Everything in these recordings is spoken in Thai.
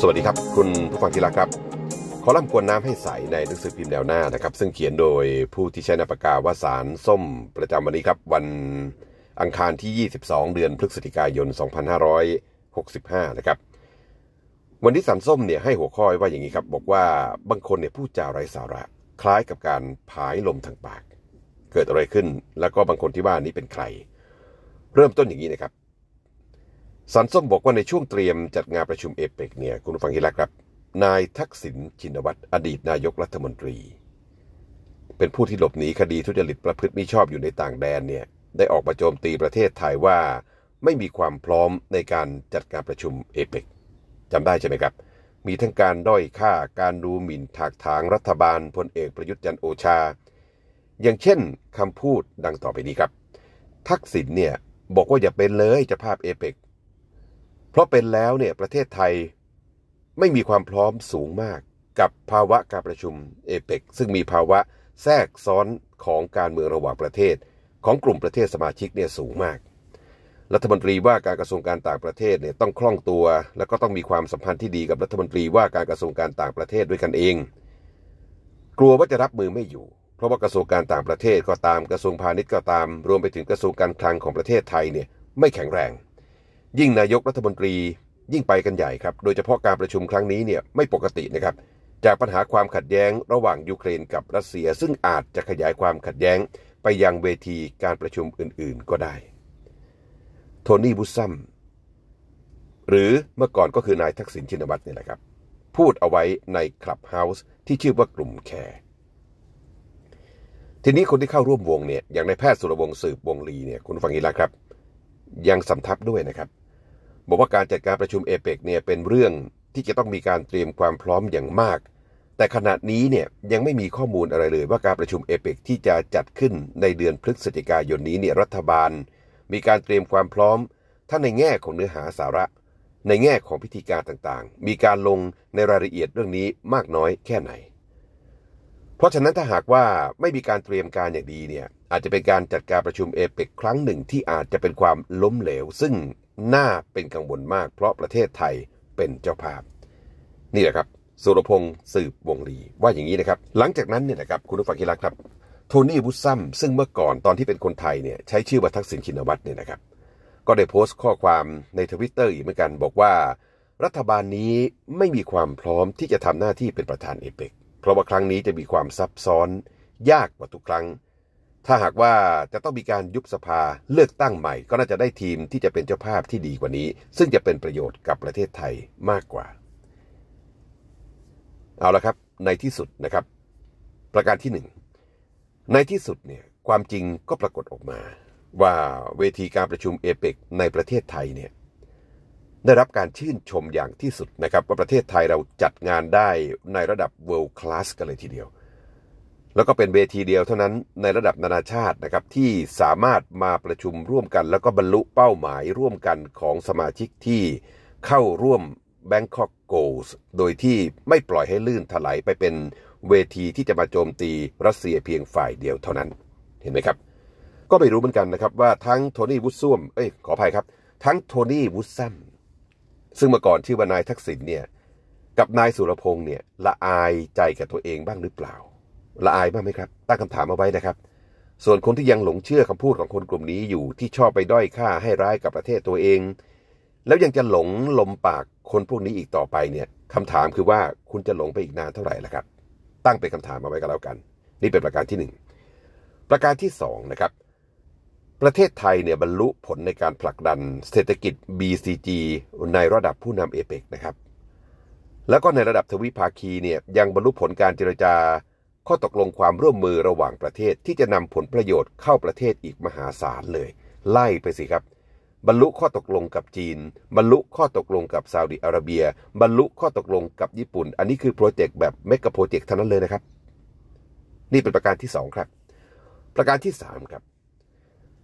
สวัสดีครับคุณผู้ฟังที่รักครับ คอลัมน์กวนน้ำให้ใสในหนังสือพิมพ์แนวหน้านะครับ ซึ่งเขียนโดยผู้ที่ใช้นาปากาว่าสารส้ม ประจำวันนี้ครับ วันอังคารที่ 22 เดือนพฤศจิกายน 2565นะครับวันที่สารส้มเนี่ยให้หัวข้อว่าอย่างนี้ครับ บอกว่าบางคนเนี่ยพูดจาไร้สาระ คล้ายกับการผายลมทางปาก เกิดอะไรขึ้นแล้วก็บางคนที่ว่านี้เป็นใคร เริ่มต้นอย่างนี้นะครับสันส้มบอกว่าในช่วงเตรียมจัดงานประชุมเอเปกเนี่ยคุณฟังที่รักครับ นายทักษิณชินวัตรอดีตนายกรัฐมนตรี เป็นผู้ที่หลบหนีคดีทุจริตประพฤติมิชอบอยู่ในต่างแดนเนี่ยได้ออกมาโจมตีประเทศไทยว่า ไม่มีความพร้อมในการจัดการประชุมเอเปกจำได้ใช่ไหมครับ มีทั้งการด้อยค่าการดูหมิ่นถากถางรัฐบาลพลเอกประยุทธ์จันโอชา อย่างเช่นคำพูดดังต่อไปนี้ครับ ทักษิณเนี่ยบอกว่าอย่าเป็นเลยจะภาพเอเปกเพราะเป็นแล้วเนี่ยประเทศไทยไม่มีความพร้อมสูงมากกับภาวะการประชุมเอเปกซึ่งมีภาวะแทรกซ้อนของการเมืองระหว่างประเทศของกลุ่มประเทศสมาชิกเนี่ยสูงมาก รัฐมนตรีว่าการกระทรวงการต่างประเทศเนี่ยต้องคล่องตัว และก็ต้องมีความสัมพันธ์ที่ดีกับรัฐมนตรีว่าการกระทรวงการต่างประเทศด้วยกันเองกลัวว่าจะรับมือไม่อยู่ เพราะว่ากระทรวงการต่างประเทศก็ตามกระทรวงพาณิชย์ก็ตามรวมไปถึงกระทรวงการคลังของประเทศไทยเนี่ยไม่แข็งแรงยิ่งนายกรัฐมนตรียิ่งไปกันใหญ่ครับ โดยเฉพาะการประชุมครั้งนี้เนี่ยไม่ปกตินะครับ จากปัญหาความขัดแย้งระหว่างยูเครนกับรัสเซีย ซึ่งอาจจะขยายความขัดแย้งไปยังเวทีการประชุมอื่น ๆก็ได้ โทนี่บุซัม หรือเมื่อก่อนก็คือนายทักษิณชินวัตรนี่แหละครับ พูดเอาไว้ในคลับเฮาส์ที่ชื่อว่ากลุ่มแคร์ ทีนี้คนที่เข้าร่วมวงเนี่ยอย่างในแพทย์สุรวงศ์สืบวงลีเนี่ยคุณฟังอีล้วครับ ยังสำทับด้วยนะครับบอกว่าการจัดการประชุมเอเปกเนี่ยเป็นเรื่องที่จะต้องมีการเตรียมความพร้อมอย่างมาก แต่ขณะนี้เนี่ยยังไม่มีข้อมูลอะไรเลยว่าการประชุมเอเปกที่จะจัดขึ้นในเดือนพฤศจิกายนนี้เนี่ยรัฐบาล มีการเตรียมความพร้อมทั้งในแง่ของเนื้อหาสาระ ในแง่ของพิธีการต่างๆ มีการลงในรายละเอียดเรื่องนี้มากน้อยแค่ไหน เพราะฉะนั้นถ้าหากว่าไม่มีการเตรียมการอย่างดีเนี่ยอาจจะเป็นการจัดการประชุมเอเปกครั้งหนึ่งที่อาจจะเป็นความล้มเหลวซึ่งน่าเป็นกังวลมาก เพราะประเทศไทยเป็นเจ้าภาพ นี่แหละครับสุรพงศ์สืบวงลีว่าอย่างนี้นะครับ หลังจากนั้นเนี่ยนะครับคุณผู้ฟังกีฬรครับ โทนี่บุซัม ซึ่งเมื่อก่อนตอนที่เป็นคนไทยเนี่ยใช้ชื่อว่าทักษิณชินวัตรเนี่ยนะครับ ก็ได้โพสต์ข้อความในทวิตเตอร์อีกเหมือนกันบอกว่า รัฐบาลนี้ไม่มีความพร้อมที่จะทำหน้าที่เป็นประธานเอเปกเพราะว่าครั้งนี้จะมีความซับซ้อน ยากกว่าทุกครั้งถ้าหากว่าจะต้องมีการยุบสภาเลือกตั้งใหม่ ก็น่าจะได้ทีมที่จะเป็นเจ้าภาพที่ดีกว่านี้ ซึ่งจะเป็นประโยชน์กับประเทศไทยมากกว่า เอาละครับในที่สุดนะครับ ประการที่ 1 ในที่สุดเนี่ย ความจริงก็ปรากฏออกมา ว่าเวทีการประชุมเอเปกในประเทศไทยเนี่ยได้รับการชื่นชมอย่างที่สุดนะครับว่าประเทศไทยเราจัดงานได้ในระดับ world class กันเลยทีเดียวแล้วก็เป็นเวทีเดียวเท่านั้นในระดับนานาชาตินะครับที่สามารถมาประชุมร่วมกัน แล้วก็บรรลุเป้าหมายร่วมกันของสมาชิกที่เข้าร่วม Bangkok Goals โดยที่ไม่ปล่อยให้ลื่นถลายไปเป็นเวทีที่จะมาโจมตี รัสเซียเพียงฝ่ายเดียวเท่านั้นเห็นไหมครับ ก็ไม่รู้เหมือนกันนะครับว่าทั้งโทนี่วุฒซุ่มเอ้ยขออภัยครับ ทั้งโทนี่วุฒซัม ซึ่งเมื่อก่อนชื่อว่านายทักษิณเนี่ยกับนายสุรพงษ์เนี่ยละอายใจกับตัวเองบ้างหรือเปล่าละอายบ้างไหมครับ ตั้งคำถามเอาไว้นะครับ ส่วนคนที่ยังหลงเชื่อคำพูดของคนกลุ่มนี้อยู่ ที่ชอบไปด้อยค่าให้ร้ายกับประเทศตัวเอง แล้วยังจะหลงลมปากคนพวกนี้อีกต่อไปเนี่ยคำถามคือว่าคุณจะหลงไปอีกนานเท่าไหร่ละครับ ตั้งเป็นคำถามมาไว้กันแล้วกัน นี่เป็นประการที่ 1 ประการที่2นะครับ ประเทศไทยเนี่ยบรรลุผลในการผลักดันเศรษฐกิจ BCG ในระดับผู้นำเอเปกนะครับ แล้วก็ในระดับทวิภาคีเนี่ยยังบรรลุผลการเจรจาข้อตกลงความร่วมมือระหว่างประเทศที่จะนำผลประโยชน์เข้าประเทศอีกมหาศาลเลย ไล่ไปสิครับบรรลุข้อตกลงกับจีน บรรลุข้อตกลงกับซาอุดิอาระเบีย บรรลุข้อตกลงกับญี่ปุ่น อันนี้คือโปรเจกต์แบบเมกะโปรเจกต์เท่านั้นเลยนะครับนี่เป็นประการที่ 2 ครับ ประการที่ 3 ครับ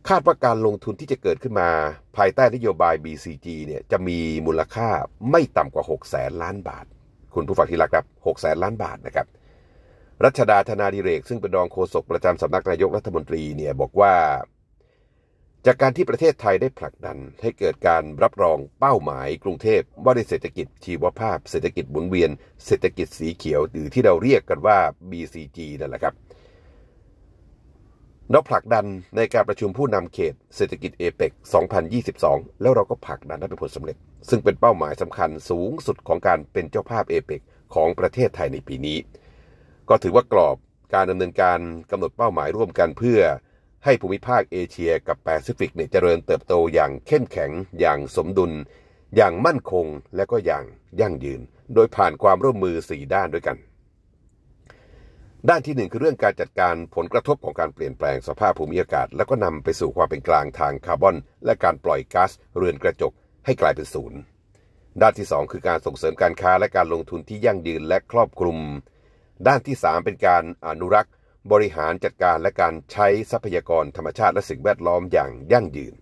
คาดว่าการลงทุนที่จะเกิดขึ้นมา ภายใต้นโยบาย BCG เนี่ยจะมีมูลค่าไม่ต่ำกว่า6 0แสนล้านบาท คุณผู้ฟังที่รักครับ6 0แสนล้านบาทนะครับรัชดาธนาดิเรก ซึ่งเป็นรองโฆษกประจำสำนักนายกรัฐมนตรีเนี่ยบอกว่า จากการที่ประเทศไทยได้ผลักดันให้เกิดการรับรองเป้าหมายกรุงเทพว่าด้วยเศรษฐกิจชีวภาพเศรษฐกิจหมุนเวียน เศรษฐกิจสีเขียว หรือที่เราเรียกกันว่า BCG นั่นแหละครับเราผลักดันในการประชุมผู้นำเขต เศรษฐกิจเอเปก2022 แล้วเราก็ผลักดันได้เป็นผลสำเร็จ ซึ่งเป็นเป้าหมายสำคัญสูงสุดของการเป็นเจ้าภาพเอเปกของประเทศไทยในปีนี้ก็ถือว่ากรอบการดำเนินการกำหนดเป้าหมายร่วมกันเพื่อให้ภูมิภาคเอเชีย กับแปซิฟิกเนี่ยเจริญเติบโตอย่างเข้มแข็ง อย่างสมดุล อย่างมั่นคงและก็อย่างยั่งยืน โดยผ่านความร่วมมือ 4 ด้านด้วยกัน ด้านที่ 1 คือเรื่องการจัดการผลกระทบของการเปลี่ยนแปลงสภาพภูมิอากาศแล้วก็นำไปสู่ความเป็นกลางทางคาร์บอนและการปล่อยก๊าซเรือนกระจกให้กลายเป็นศูนย์ ด้านที่ 2 คือการส่งเสริมการค้าและการลงทุนที่ยั่งยืนและครอบคลุมด้านที่ 3 เป็นการอนุรักษ์ บริหารจัดการและการใช้ทรัพยากรธรรมชาติและสิ่งแวดล้อมอย่างยั่งยืน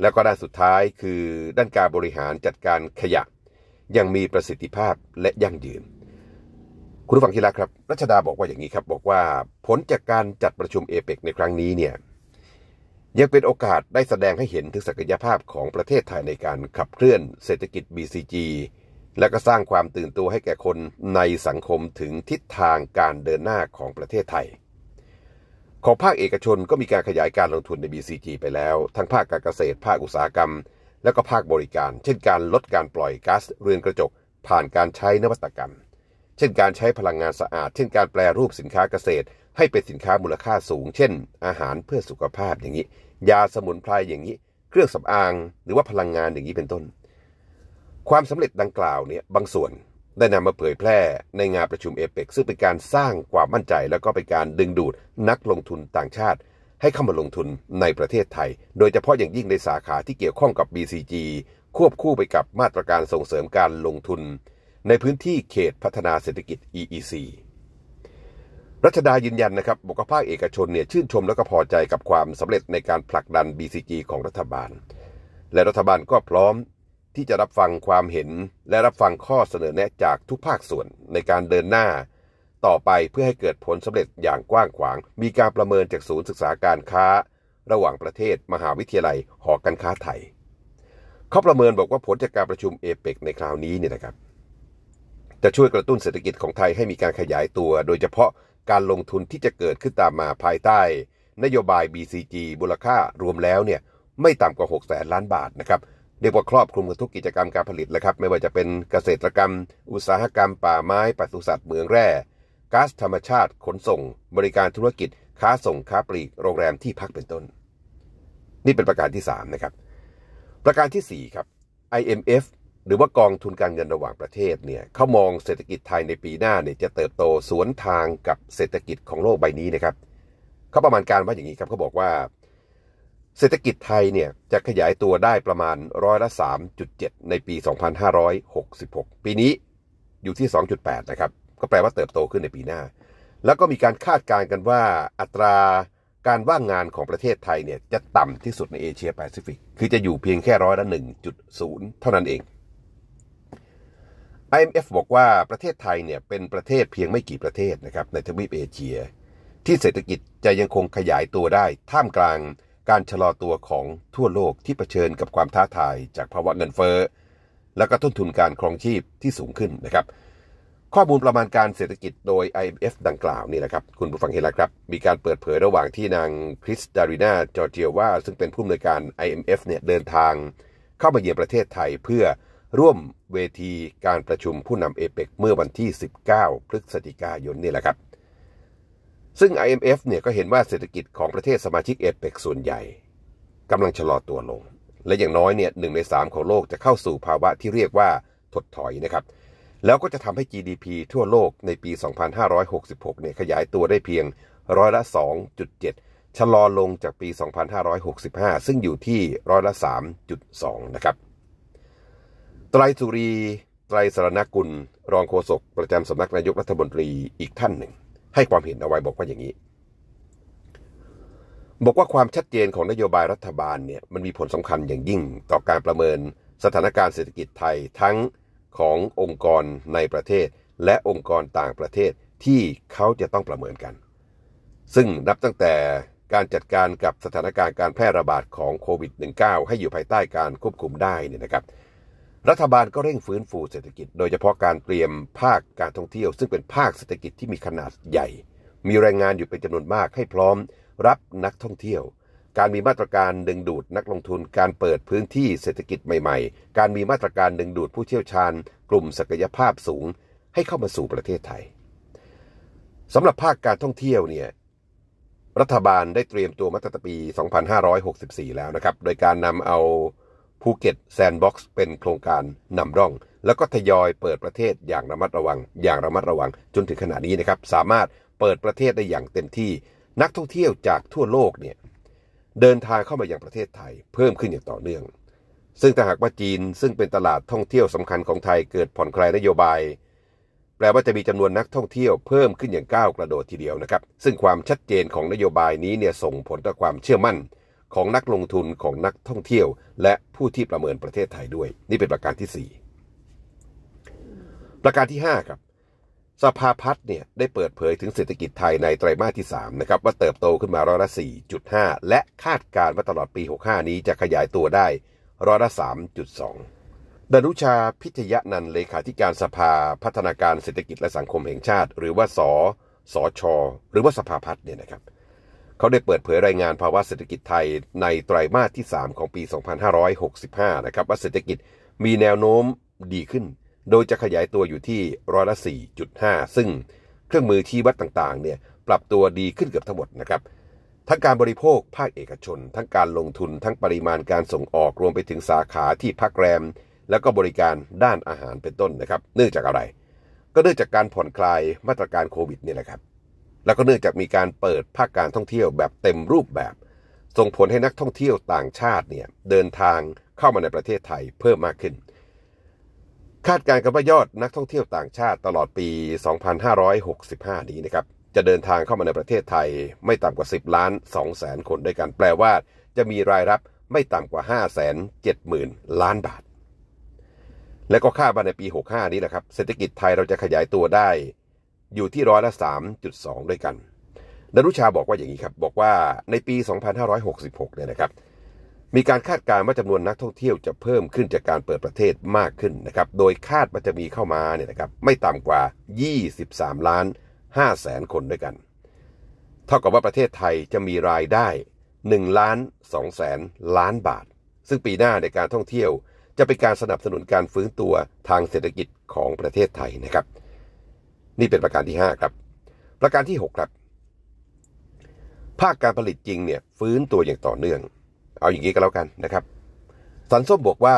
และก็ด้านสุดท้ายคือด้านการบริหารจัดการขยะ ยังมีประสิทธิภาพและยั่งยืน คุณผฟังทีลรครับรัชดาบอกว่าอย่างนี้ครับบอกว่าผลจากการจัดประชุมเอเปกในครั้งนี้เนี่ยยังเป็นโอกาสได้แสดงให้เห็นถึงศักยภาพของประเทศไทยในการขับเคลื่อนเศรษฐกิจ BCG และก็สร้างความตื่นตัวให้แก่คนในสังคมถึงทิศทางการเดินหน้าของประเทศไทย ของภาคเอกชนก็มีการขยายการลงทุนใน BCG ไปแล้ว ทั้งภาคการเกษตร ภาคอุตสาหกรรม และก็ภาคบริการ เช่น การลดการปล่อยก๊าซเรือนกระจก ผ่านการใช้นวัตกรรม เช่น การใช้พลังงานสะอาด เช่นการแปลรูปสินค้าเกษตร ให้เป็นสินค้ามูลค่าสูง เช่น อาหารเพื่อสุขภาพอย่างนี้ ยาสมุนไพรอย่างนี้ เครื่องสำอาง หรือว่าพลังงานอย่างนี้เป็นต้นความสำเร็จดังกล่าวเนี่ยบางส่วนได้นำมาเผยแพร่ในงานประชุมเอเปกซึ่งเป็นการสร้างความมั่นใจแล้วก็เป็นการดึงดูดนักลงทุนต่างชาติ ให้เข้ามาลงทุนในประเทศไทย โดยเฉพาะอย่างยิ่งในสาขาที่เกี่ยวข้องกับ BCG ควบคู่ไปกับมาตรการส่งเสริมการลงทุน ในพื้นที่เขตพัฒนาเศรษฐกิจ EEC รัชดายืนยันนะครับบุคภาคเอกชนเนี่ยชื่นชมและก็พอใจกับความสำเร็จในการผลักดัน BCG ของรัฐบาล และรัฐบาลก็พร้อมที่จะรับฟังความเห็น และรับฟังข้อเสนอแนะจากทุกภาคส่วนในการเดินหน้า ต่อไปเพื่อให้เกิดผลสำเร็จอย่างกว้างขวาง มีการประเมินจากศูนย์ศึกษาการค้า ระหว่างประเทศมหาวิทยาลัยหอการค้าไทยเขาประเมินบอกว่าผลจากการประชุมเอเปกในคราวนี้เนี่ยนะครับ จะช่วยกระตุ้นเศรษฐกิจของไทยให้มีการขยายตัว โดยเฉพาะการลงทุนที่จะเกิดขึ้นตามมาภายใต้ นโยบาย BCG มูลค่ารวมแล้วเนี่ยไม่ต่ำกว่า6แสนล้านบาทนะครับเรียกว่าครอบคลุมกับทุกกิจกรรมการผลิตแลวครับไม่ว่าจะเป็นเกษตรกรรมอุตสาหกรรมป่าไม้ปศุสัตว์เมืองแร่ก๊าซธรรมชาติขนส่ง บริการธุรกิจค้าส่งค้าปลีกโรงแรมที่พักเป็นต้น นี่เป็นประการที่3นะครับประการที่4ครับ IMF หรือว่ากองทุนการเงินระหว่างประเทศเนี่ยเขามองเศรษฐกิจไทยในปีหน้าเนี่ยจะเติบโตสวนทางกับเศรษฐกิจของโลกใบนี้นะครับเขาประมาณการว่าอย่างนี้ครับเขาบอกว่าเศรษฐกิจไทยเนี่ยจะขยายตัวได้ประมาณร้อยละ 3.7 ในปี 2566 ปีนี้อยู่ที่ 2.8 นะครับ ก็แปลว่าเติบโตขึ้นในปีหน้า แล้วก็มีการคาดการณ์กันว่าอัตราการว่างงานของประเทศไทยเนี่ย จะต่ำที่สุดในเอเชียแปซิฟิก คือจะอยู่เพียงแค่ร้อยละ1.0 เท่านั้นเอง IMF บอกว่าประเทศไทยเนี่ยเป็นประเทศเพียงไม่กี่ประเทศนะครับในทวีปเอเชีย ที่เศรษฐกิจจะยังคงขยายตัวได้ ท่ามกลางการชะลอตัวของทั่วโลกที่เผชิญกับความท้าทายจากภาวะเงินเฟ้อและก็ต้นทุนการครองชีพที่สูงขึ้นนะครับ ข้อมูลประมาณการเศรษฐกิจโดย IMF ดังกล่าวนี่นะครับคุณผู้ฟังเห็นแล้วครับ มีการเปิดเผยระหว่างที่นางคริสดารินาจอร์เจียวาซึ่งเป็นผู้อำนวยการ IMF เนี่ยเดินทางเข้ามาเยือนประเทศไทยเพื่อร่วมเวทีการประชุมผู้นำเอเปกเมื่อวันที่ 19 พฤศจิกายนนี่แหละครับซึ่ง IMF เนี่ยก็เห็นว่าเศรษฐกิจของประเทศสมาชิกเอเปกส่วนใหญ่กำลังชะลอตัวลง และอย่างน้อยเนี่ยหนึ่งในสามของโลกจะเข้าสู่ภาวะที่เรียกว่าถดถอยนะครับแล้วก็จะทำให้ GDP ทั่วโลกในปี 2566 เนี่ยขยายตัวได้เพียงร้อยละ2.7 ชะลอลงจากปี 2565 ซึ่งอยู่ที่ร้อยละ 3.2 นะครับ ไตรสุรี ไตรสรณกุล รองโฆษกประจำสำนักนายกรัฐมนตรีอีกท่านหนึ่งให้ความเห็นเอาไว้บอกว่าอย่างนี้ บอกว่าความชัดเจนของนโยบายรัฐบาลเนี่ยมันมีผลสำคัญอย่างยิ่งต่อการประเมินสถานการณ์เศรษฐกิจไทยทั้งขององค์กรในประเทศและองค์กรต่างประเทศที่เขาจะต้องประเมินกัน ซึ่งนับตั้งแต่การจัดการกับสถานการณ์การแพร่ระบาดของโควิด -19 ให้อยู่ภายใต้การควบคุมได้เนี่ยนะครับรัฐบาลก็เร่งฟื้นฟูเศรษฐกิจ โดยเฉพาะการเตรียมภาคการท่องเที่ยว ซึ่งเป็นภาคเศรษฐกิจที่มีขนาดใหญ่ มีแรงงานอยู่เป็นจำนวนมากให้พร้อม รับนักท่องเที่ยว การมีมาตรการดึงดูดนักลงทุนการเปิดพื้นที่เศรษฐกิจใหม่ๆ การมีมาตรการดึงดูดผู้เชี่ยวชาญ กลุ่มศักยภาพสูงให้เข้ามาสู่ประเทศไทยสำหรับภาคการท่องเที่ยวเนี่ยรัฐบาลได้เตรียมตัวมาตั้งแต่ปี 2564 แล้วนะครับ โดยการนำเอาภูเก็ตแซนด์บ็อกซ์เป็นโครงการนำร่อง แล้วก็ทยอยเปิดประเทศอย่างระมัดระวัง อย่างระมัดระวัง จนถึงขณะนี้นะครับ สามารถเปิดประเทศได้อย่างเต็มที่นักท่องเที่ยวจากทั่วโลกเนี่ยเดินทางเข้ามาอย่างประเทศไทย เพิ่มขึ้นอย่างต่อเนื่อง ซึ่งถ้าหากว่าจีนซึ่งเป็นตลาดท่องเที่ยวสำคัญของไทยเกิดผ่อนคลายนโยบาย แปลว่าจะมีจำนวนนักท่องเที่ยวเพิ่มขึ้นอย่างก้าวกระโดดทีเดียวนะครับซึ่งความชัดเจนของนโยบายนี้เนี่ยส่งผลต่อความเชื่อมั่นของนักลงทุนของนักท่องเที่ยว และผู้ที่ประเมินประเทศไทยด้วย นี่เป็นประการที่ 4 ประการที่5ครับสภาพัฒน์เนี่ยได้เปิดเผยถึงเศรษฐกิจไทยในไตรมาสที่3นะครับว่าเติบโตขึ้นมาร้อยละ4.5 และคาดการณ์ว่าตลอดปี 65 นี้จะขยายตัวได้ร้อยละ 3.2 ดนุชาพิทยนันเลขาธิการสภาพัฒนาการเศรษฐกิจและสังคมแห่งชาติ หรือว่าสสช หรือว่าสภาพัฒน์เนี่ยนะครับเขาได้เปิดเผยรายงานภาวะเศรษฐกิจไทยในไตรามาสที่ 3 ของปี 2565 นะครับว่าเศรษฐกิจมีแนวโน้มดีขึ้น โดยจะขยายตัวอยู่ที่ร้อยละ4.5 ซึ่งเครื่องมือชี้วัดต่างๆ เนี่ยปรับตัวดีขึ้นเกือบทั้งหมดนะครับ ทั้งการบริโภคภาคเอกชน ทั้งการลงทุน ทั้งปริมาณการส่งออก รวมไปถึงสาขาที่พักแรม แล้วก็บริการด้านอาหาร เป็นต้นนะครับ เนื่องจากอะไร ก็เนื่องจากการผ่อนคลายมาตรการโควิดนี่แหละครับแล้วก็เนื่องจากมีการเปิดภาคการท่องเที่ยวแบบเต็มรูปแบบ ส่งผลให้นักท่องเที่ยวต่างชาติเนี่ย เดินทางเข้ามาในประเทศไทยเพิ่มมากขึ้น คาดการณ์กันว่ายอดนักท่องเที่ยวต่างชาติตลอดปี 2565นี้นะครับจะเดินทางเข้ามาในประเทศไทยไม่ต่ำกว่า 10 ล้าน2แสนคนด้วยกันแปลว่า จะมีรายรับไม่ต่ำกว่า 5 7 0 0 0 0 ล้านบาาทและก็คาดว่าในปี 65 นี้นะครับเศรษฐกิจไทยเราจะขยายตัวได้อยู่ที่ร้อยละ3.2 ด้วยกันดรุชาบอกว่าอย่างนี้ครับ บอกว่าในปี 2566เนี่ยนะครับ มีการคาดการณ์ว่าจำนวนนักท่องเที่ยวจะเพิ่มขึ้นจากการเปิดประเทศมากขึ้นนะครับ โดยคาดว่าจะมีเข้ามาเนี่ยนะครับ ไม่ต่ำกว่า 23 ล้าน5แสนคนด้วยกัน เท่ากับว่าประเทศไทยจะมีรายได้1ล้าน2แสนล้านบาท ซึ่งปีหน้าในการท่องเที่ยว จะเป็นการสนับสนุนการฟื้นตัวทางเศรษฐกิจของประเทศไทยนะครับนี่เป็นประการที่5ครับ ประการที่ 6 ครับ ภาคการผลิตจริงเนี่ยฟื้นตัวอย่างต่อเนื่อง เอาอย่างนี้ก็แล้วกันนะครับสันส้มบอกว่า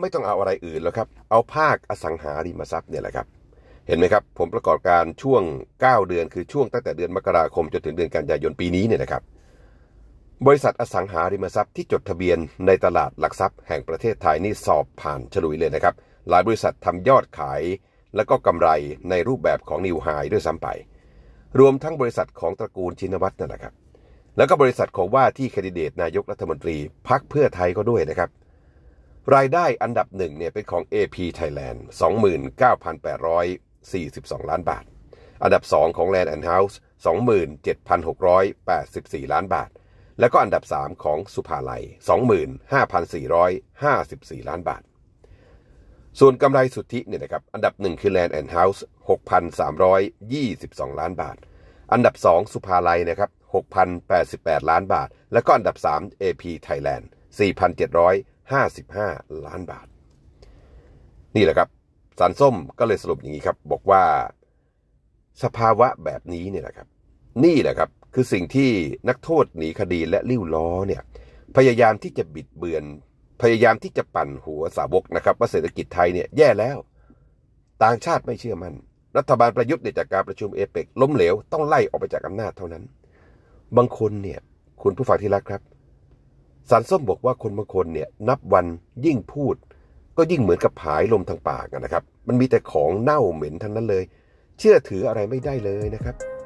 ไม่ต้องเอาอะไรอื่นแล้วครับเอาภาคอสังหาริมทรัพย์เนี่ยแหละครับเห็นไหมครับผมประกอบการช่วง 9 เดือนคือช่วงตั้งแต่เดือนมกราคมจนถึงเดือนกันยายนปีนี้เนี่ยนะครับ บริษัทอสังหาริมทรัพย์ที่จดทะเบียน ในตลาดหลักทรัพย์ แห่งประเทศไทยนี่สอบผ่านฉลุยเลยนะครับ หลายบริษัททำยอดขายและก็กำไรในรูปแบบของนิวไฮด้วยซ้ำไป รวมทั้งบริษัทของตระกูลชินวัตรนั่นแหละครับ แล้วก็บริษัทของว่าที่แคนดิเดตนายกรัฐมนตรีพักเพื่อไทยก็ด้วยนะครับ รายได้อันดับหนึ่งเนี่ยเป็นของ AP Thailand 29,842 ล้านบาท อันดับ 2 ของ Land and House 27,684 ล้านบาท แล้วก็อันดับ 3 ของสุภาลัย 25,454 ล้านบาทส่วนกำไรสุทธิเนี่ยนะครับ อันดับ 1 คือ Land and House 6,322 ล้านบาท อันดับ 2 สุภาลัยนะครับ 6,088 ล้านบาท แล้วก็อันดับ 3 AP Thailand 4,755 ล้านบาท นี่แหละครับสารส้มก็เลยสรุปอย่างนี้ครับบอกว่าสภาวะแบบนี้เนี่ยนะครับ นี่แหละครับ คือสิ่งที่นักโทษหนีคดีและริ้วล้อเนี่ย พยายามที่จะบิดเบือนพยายามที่จะปั่นหัวสาวกนะครับว่าเศรษฐกิจไทยเนี่ยแย่แล้ว ต่างชาติไม่เชื่อมัน่นรัฐบาลประยุทธ์เนี่ยจากการประชุมเอเปกล้มเหลว ต้องไล่ออกไปจากอำนาจเท่านั้น บางคนเนี่ย คุณผู้ฟังที่รักครับ สารส้มบอกว่าคนบางคนเนี่ยนับวันยิ่งพูด ก็ยิ่งเหมือนกับหายลมทางปากนะครับ มันมีแต่ของเน่าเหม็นทั้งนั้นเลย เชื่อถืออะไรไม่ได้เลยนะครับ